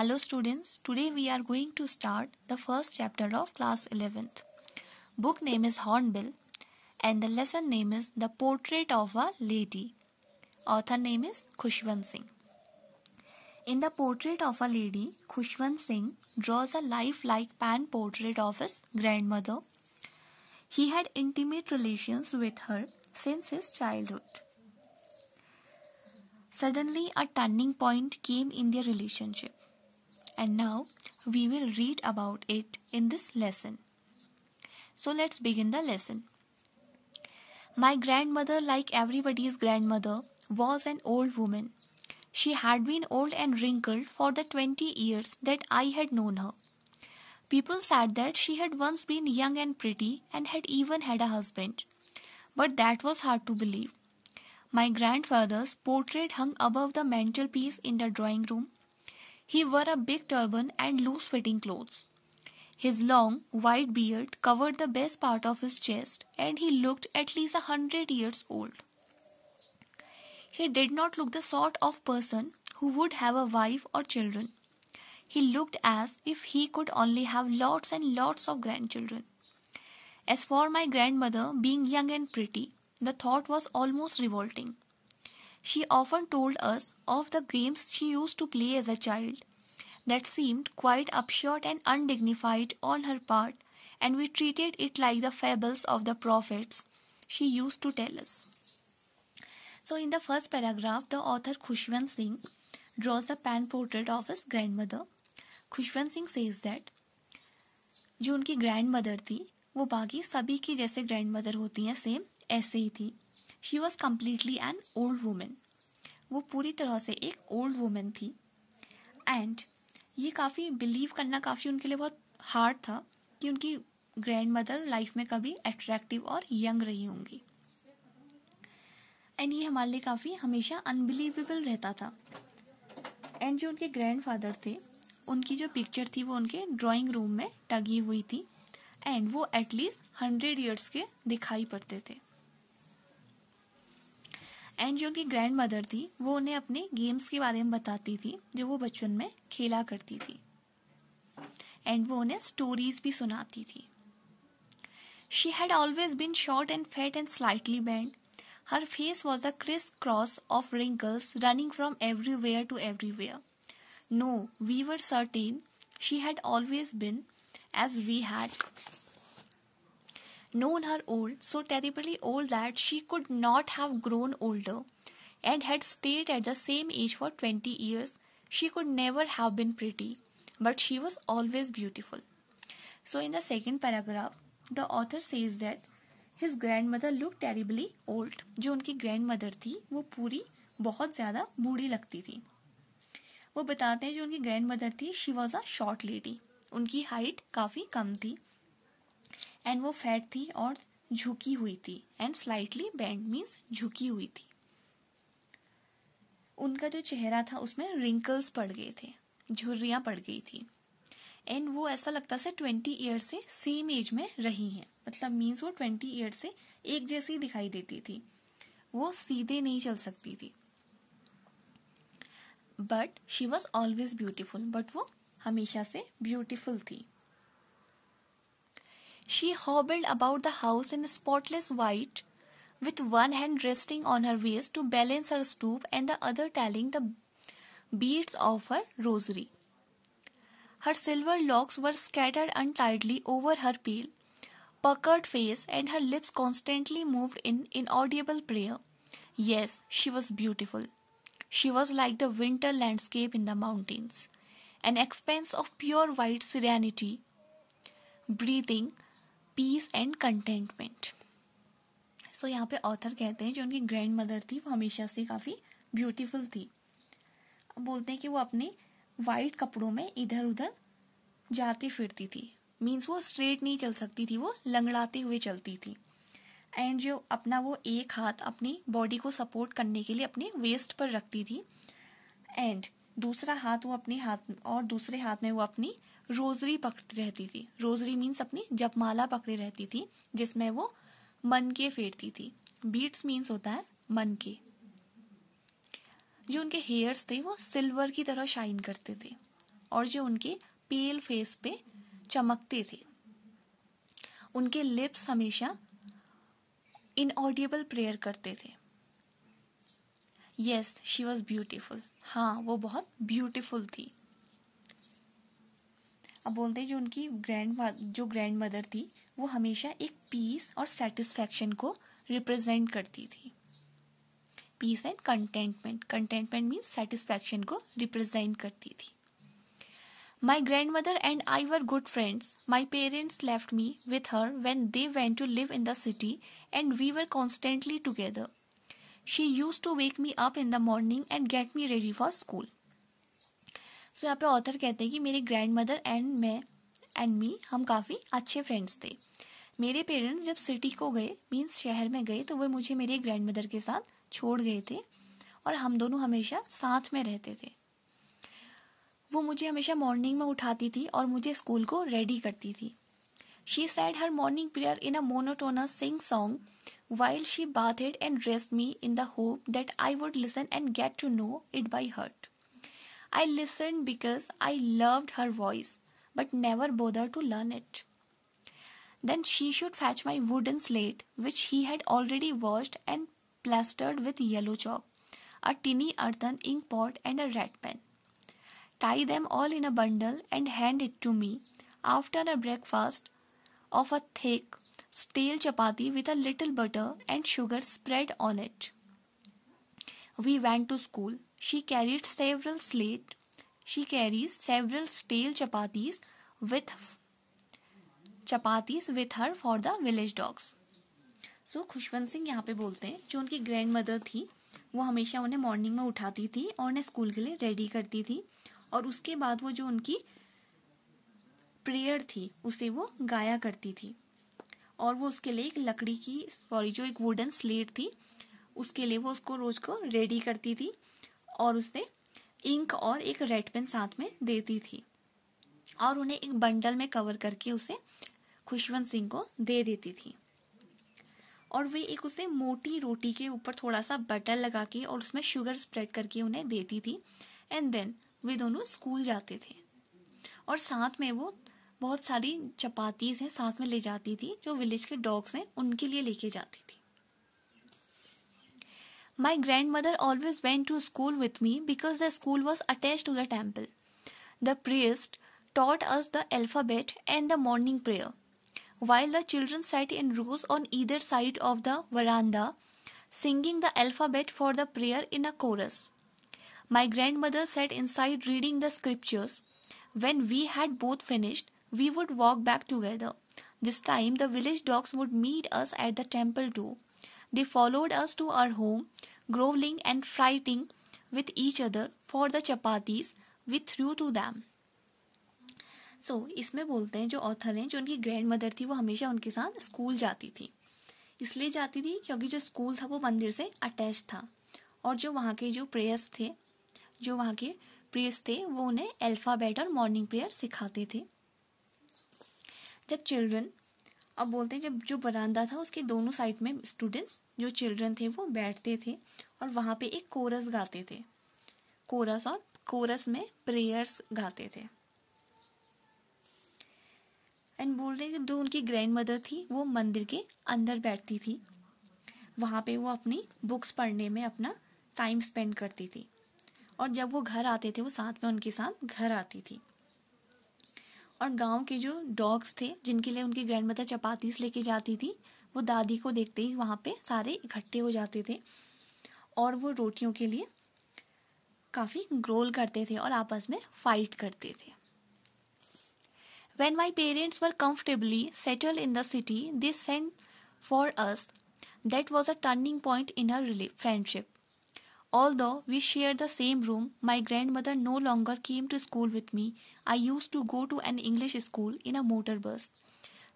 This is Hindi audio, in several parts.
Hello students, today we are going to start the first chapter of class 11th. Book name is Hornbill and the lesson name is The Portrait of a Lady. Author name is Khushwan Singh. In The Portrait of a Lady, Khushwan Singh draws a lifelike pan portrait of his grandmother. He had intimate relations with her since his childhood. Suddenly, a turning point came in their relationship and now we will read about it in this lesson. So let's begin the lesson. My grandmother, like everybody's grandmother, was an old woman. She had been old and wrinkled for the 20 years that I had known her. People said that she had once been young and pretty and had even had a husband. But that was hard to believe. My grandfather's portrait hung above the mantelpiece in the drawing room he wore a big turban and loose fitting clothes. His long, white beard covered the best part of his chest, and he looked at least a hundred years old. He did not look the sort of person who would have a wife or children. He looked as if he could only have lots and lots of grandchildren. As for my grandmother being young and pretty, the thought was almost revolting. She often told us of the games she used to play as a child that seemed quite upshot and undignified on her part, and we treated it like the fables of the prophets she used to tell us. So, in the first paragraph, the author Khushwan Singh draws a pan portrait of his grandmother. Khushwan Singh says that जो उनकी ग्रैंड मदर थी वो बाकी सभी की जैसे ग्रैंड मदर होती हैं सेम ऐसे ही थी she was completely an old women वो पूरी तरह से एक ओल्ड वुमेन थी एंड ये काफ़ी बिलीव करना काफ़ी उनके लिए बहुत हार्ड था कि उनकी ग्रैंड मदर लाइफ में कभी अट्रैक्टिव और यंग रही होंगी एंड ये हमारे लिए काफ़ी हमेशा अनबिलीवेबल रहता था एंड जो उनके ग्रैंड फादर थे उनकी जो पिक्चर थी वो उनके ड्राइंग रूम में टगी हुई थी एंड वो एटलीस्ट हंड्रेड ईयर्स के दिखाई पड़ते थे एंड जो उनकी ग्रैंड मदर थी वो उन्हें अपने गेम्स के बारे में बताती थी जो वो बचपन में खेला करती थी एंड वो उन्हें स्टोरीज भी सुनाती थी she had always been short and fat and slightly bent her face was the criss cross of wrinkles running from everywhere to everywhere no we were certain she had always been as we had known her old, so terribly old that she could not have grown older, and had stayed at the same age for twenty years, she could never have been pretty, but she was always beautiful. So, in the second paragraph, the author says that his grandmother looked terribly old. जो उनकी grandmother थी वो पूरी बहुत ज़्यादा बूढ़ी लगती थी वो बताते हैं जो उनकी grandmother थी she was a short lady. उनकी हाइट काफ़ी कम थी एंड वो फैट थी और झुकी हुई थी एंड स्लाइटली बैंड मीन्स झुकी हुई थी उनका जो चेहरा था उसमें रिंकल्स पड़ गए थे झुर्रियाँ पड़ गई थी एंड वो ऐसा लगता से ट्वेंटी ईयर से सेम एज में रही हैं मतलब मीन्स वो ट्वेंटी ईयर से एक जैसी दिखाई देती थी वो सीधे नहीं चल सकती थी but she was always beautiful but वो हमेशा से ब्यूटिफुल थी She hobbled about the house in spotless white, with one hand resting on her waist to balance her stoop and the other telling the beads of her rosary. Her silver locks were scattered untidily over her pale, puckered face, and her lips constantly moved in inaudible prayer. Yes, she was beautiful. She was like the winter landscape in the mountains, an expanse of pure white serenity, breathing peace and contentment so यहाँ पे ऑथर कहते हैं जो उनकी ग्रैंड मदर थी वो हमेशा से काफ़ी ब्यूटीफुल थी बोलते हैं कि वो अपने वाइट कपड़ों में इधर उधर जाती फिरती थी मीन्स वो स्ट्रेट नहीं चल सकती थी वो लंगड़ाते हुए चलती थी एंड जो अपना वो एक हाथ अपनी बॉडी को सपोर्ट करने के लिए अपने वेस्ट पर रखती थी एंड दूसरा हाथ वो अपने हाथ और दूसरे हाथ में वो अपनी रोजरी पकड़ती रहती थी रोजरी मीन्स अपनी जपमाला पकड़ी रहती थी जिसमें वो मन के फेरती थी बीट्स मीन्स होता है मन के जो उनके हेयर्स थे वो सिल्वर की तरह शाइन करते थे और जो उनके पेल फेस पे चमकते थे उनके लिप्स हमेशा इनऑडिबल प्रेयर करते थे यस शी वॉज ब्यूटिफुल हाँ वो बहुत ब्यूटिफुल थी अब बोलते हैं जो उनकी ग्रैंड जो ग्रैंड मदर थी वो हमेशा एक पीस और सेटिस्फैक्शन को रिप्रेजेंट करती थी peace and contentment contentment means satisfaction को रिप्रेजेंट करती थी my grand mother and I were good friends my parents left me with her when they went to live in the city and we were constantly together she used to wake me up in the morning and get me ready for school so यहाँ पे ऑथर कहते हैं कि मेरे ग्रैंड मदर एंड मैं एंड मी हम काफ़ी अच्छे फ्रेंड्स थे मेरे पेरेंट्स जब सिटी को गए मीन्स शहर में गए तो वे मुझे मेरे ग्रैंड मदर के साथ छोड़ गए थे और हम दोनों हमेशा साथ में रहते थे वो मुझे हमेशा मॉर्निंग में उठाती थी और मुझे स्कूल को रेडी करती थी she said her morning prayer in a monotonous sing song she bathed and dressed me in the hope that I would listen and get to know it by heart I listened because I loved her voice, but never bothered to learn it. Then she should fetch my wooden slate, which he had already washed and plastered with yellow chalk, a tinny earthen ink pot, and a rag pen. Tie them all in a bundle and hand it to me after a breakfast of a thick, stale chapati with a little butter and sugar spread on it. We went to school. She carried several slate. She carries several stale chapatis with chapatis with her for the village dogs. So so, Khushwant Singh यहाँ पे बोलते हैं जो उनकी ग्रैंड मदर थी वो हमेशा उन्हें मॉर्निंग में उठाती थी और उन्हें स्कूल के लिए रेडी करती थी और उसके बाद वो जो उनकी प्रेयर थी उसे वो गाया करती थी और वो उसके लिए एक लकड़ी की सॉरी जो एक वुडन स्लेट थी उसके लिए वो उसको रोज को रेडी करती थी और उसने इंक और एक रेड पेन साथ में दे दी थी और उन्हें एक बंडल में कवर करके उसे खुशवंत सिंह को दे देती थी और वे एक उसे मोटी रोटी के ऊपर थोड़ा सा बटर लगा के और उसमें शुगर स्प्रेड करके उन्हें देती थी एंड देन वे दोनों स्कूल जाते थे और साथ में वो बहुत सारी चपातीज हैं साथ में ले जाती थी जो विलेज के डॉग्स हैं उनके लिए लेके जाती थी My grandmother always went to school with me because the school was attached to the temple. The priest taught us the alphabet and the morning prayer. While the children sat in rows on either side of the veranda, singing the alphabet for the prayer in a chorus. My grandmother sat inside reading the scriptures. When we had both finished, we would walk back together. This time the village dogs would meet us at the temple too. They followed us to our home, groveling and fighting with each other for the chapatis we threw to them. So so, इसमें बोलते हैं जो ऑथर हैं जो उनकी ग्रैंड मदर थी वो हमेशा उनके साथ स्कूल जाती थी इसलिए जाती थी क्योंकि जो स्कूल था वो मंदिर से अटैच था और जो वहाँ के जो प्रेयर्स थे जो वहाँ के प्रेयर्स थे वो उन्हें अल्फ़ाबेट और मॉर्निंग प्रेयर सिखाते थे जब चिल्ड्रन अब बोलते हैं जब जो बरामदा था उसके दोनों साइड में स्टूडेंट्स जो चिल्ड्रन थे वो बैठते थे और वहाँ पे एक कोरस गाते थे कोरस और कोरस में प्रेयर्स गाते थे एंड बोल रहे हैं जो उनकी ग्रैंड मदर थी वो मंदिर के अंदर बैठती थी वहाँ पे वो अपनी बुक्स पढ़ने में अपना टाइम स्पेंड करती थी और जब वो घर आते थे वो साथ में उनके साथ घर आती थी और गांव के जो डॉग्स थे जिनके लिए उनकी ग्रैंड मदर चपातीस लेके जाती थी वो दादी को देखते ही वहाँ पे सारे इकट्ठे हो जाते थे और वो रोटियों के लिए काफ़ी ग्रोल करते थे और आपस में फाइट करते थे when my parents were comfortably settled in the city this send for us that was a turning point in her friendship Although we shared the same room, my grandmother no longer came to school with me. I used to go to an English school in a motor bus.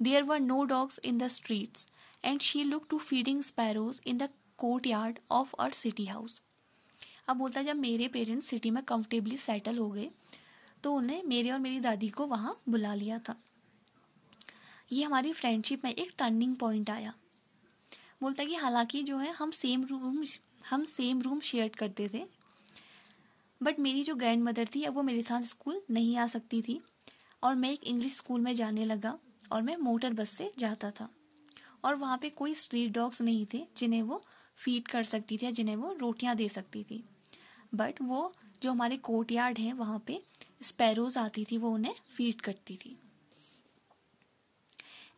There were no dogs in the streets, and she looked to feeding sparrows in the courtyard of our city house. अब बोलता जब मेरे पेरेंट्स सिटी में कंफर्टेबली सेटल हो गए तो उन्हें मेरे और मेरी दादी को वहाँ बुला लिया था ये हमारी फ्रेंडशिप में एक टर्निंग पॉइंट आया बोलता कि हालांकि जो है हम सेम रूम हम सेम रूम शेयर करते थे बट मेरी जो ग्रैंड मदर थी वो मेरे साथ स्कूल नहीं आ सकती थी और मैं एक इंग्लिश स्कूल में जाने लगा और मैं मोटर बस से जाता था और वहाँ पे कोई स्ट्रीट डॉग्स नहीं थे जिन्हें वो फीड कर सकती थी जिन्हें वो रोटियाँ दे सकती थी बट वो जो हमारे कोर्ट यार्ड हैं वहाँ पे स्पैरोज आती थी वो उन्हें फीड करती थी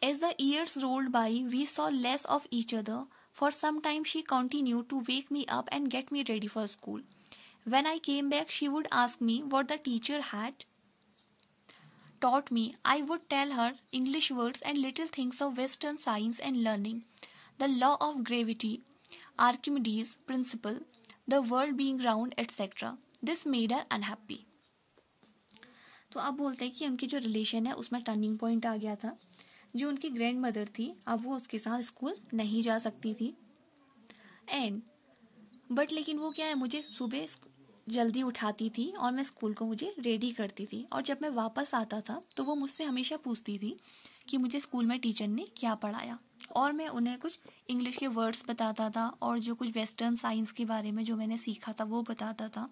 as the years rolled by we saw less of each other For some time, she continued to wake me up and get me ready for school. When I came back, she would ask me what the teacher had taught me. I would tell her English words and little things of Western science and learning, the law of gravity, Archimedes' principle, the world being round, etc. This made her unhappy. तो आप बोलते हैं कि उनकी जो रिलेशन है उसमें टर्निंग पॉइंट आ गया था जो उनकी ग्रैंड मदर थी अब वो उसके साथ स्कूल नहीं जा सकती थी एंड बट लेकिन वो क्या है मुझे सुबह जल्दी उठाती थी और मैं स्कूल को मुझे रेडी करती थी और जब मैं वापस आता था तो वो मुझसे हमेशा पूछती थी कि मुझे स्कूल में टीचर ने क्या पढ़ाया और मैं उन्हें कुछ इंग्लिश के वर्ड्स बताता था और जो कुछ वेस्टर्न साइंस के बारे में जो मैंने सीखा था वो बताता था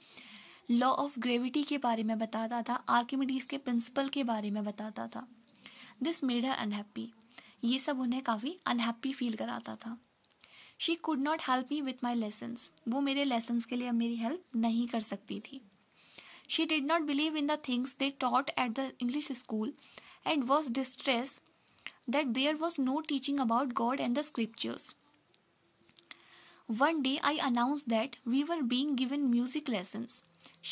लॉ ऑफ ग्रेविटी के बारे में बताता था आर्किमिडीज के प्रिंसिपल के बारे में बताता था दिस मेड हर अनहैप्पी ये सब उन्हें काफ़ी अनहैप्पी फील कराता था she could not help me with my lessons वो मेरे लेसन्स के लिए अब मेरी हेल्प नहीं कर सकती थी she did not believe in the things they taught at the English school and was distressed that there was no teaching about God and the scriptures One day I announced that we were being given music lessons.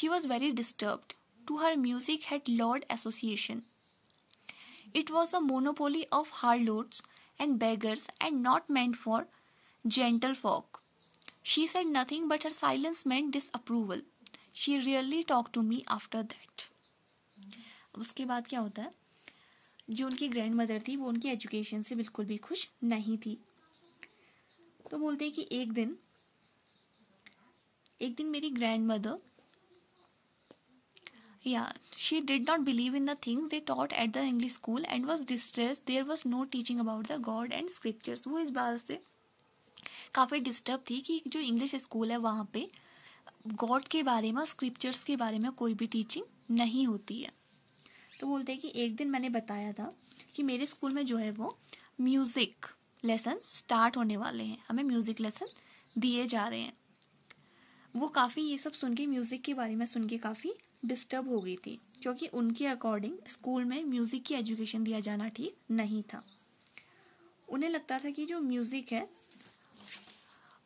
She was very disturbed. To her, music had Lord Association. It was a monopoly of harlots and beggars and not meant for gentlefolk. She said nothing, but her silence meant disapproval. She really talked to me after that. उसके बाद क्या होता है जो उनकी ग्रैंड मदर थी वो उनकी एजुकेशन से बिल्कुल भी खुश नहीं थी तो बोलते हैं कि एक दिन एक दिन मेरी grand mother Yeah, she did not believe in the things they taught at the English school and was distressed. There was no teaching about the God and scriptures. वो इस बार से काफ़ी डिस्टर्ब थी कि जो इंग्लिश स्कूल है वहाँ पे गॉड के बारे में स्क्रिप्चर्स के बारे में कोई भी टीचिंग नहीं होती है तो बोलते हैं कि एक दिन मैंने बताया था कि मेरे स्कूल में जो है वो म्यूज़िक लेसन स्टार्ट होने वाले हैं हमें म्यूज़िक लेसन दिए जा रहे हैं वो काफ़ी ये सब सुन के म्यूज़िक के बारे में सुन के काफ़ी डिस्टर्ब हो गई थी क्योंकि उनके अकॉर्डिंग स्कूल में म्यूज़िक की एजुकेशन दिया जाना ठीक नहीं था उन्हें लगता था कि जो म्यूज़िक है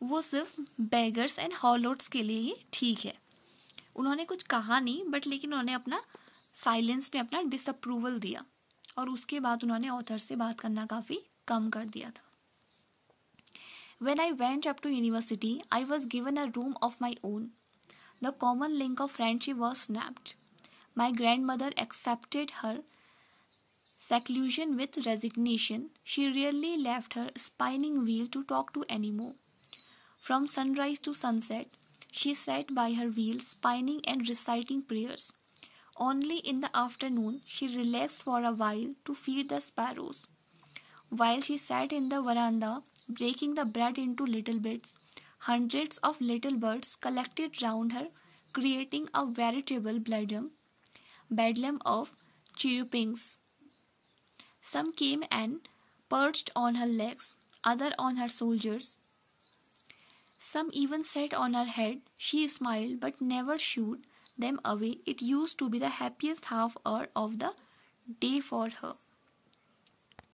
वो सिर्फ बैगर्स एंड हॉलोट्स के लिए ही ठीक है उन्होंने कुछ कहा नहीं बट लेकिन उन्होंने अपना साइलेंस में अपना डिसअप्रूवल दिया और उसके बाद उन्होंने ऑथर से बात करना काफ़ी कम कर दिया था When I went up to university, I was given a room of my own. the common link of friendship was snapped. My grandmother accepted her seclusion with resignation. She rarely left her spinning wheel to talk to any more. From sunrise to sunset, she sat by her wheel, spinning and reciting prayers. Only in the afternoon, she relaxed for a while to feed the sparrows. While she sat in the veranda, breaking the bread into little bits, Hundreds of little birds collected round her, creating a veritable bedlam, bedlam of chirrupings. Some came and perched on her legs, others on her shoulders. Some even sat on her head. She smiled but never shooed them away. It used to be the happiest half hour of the day for her.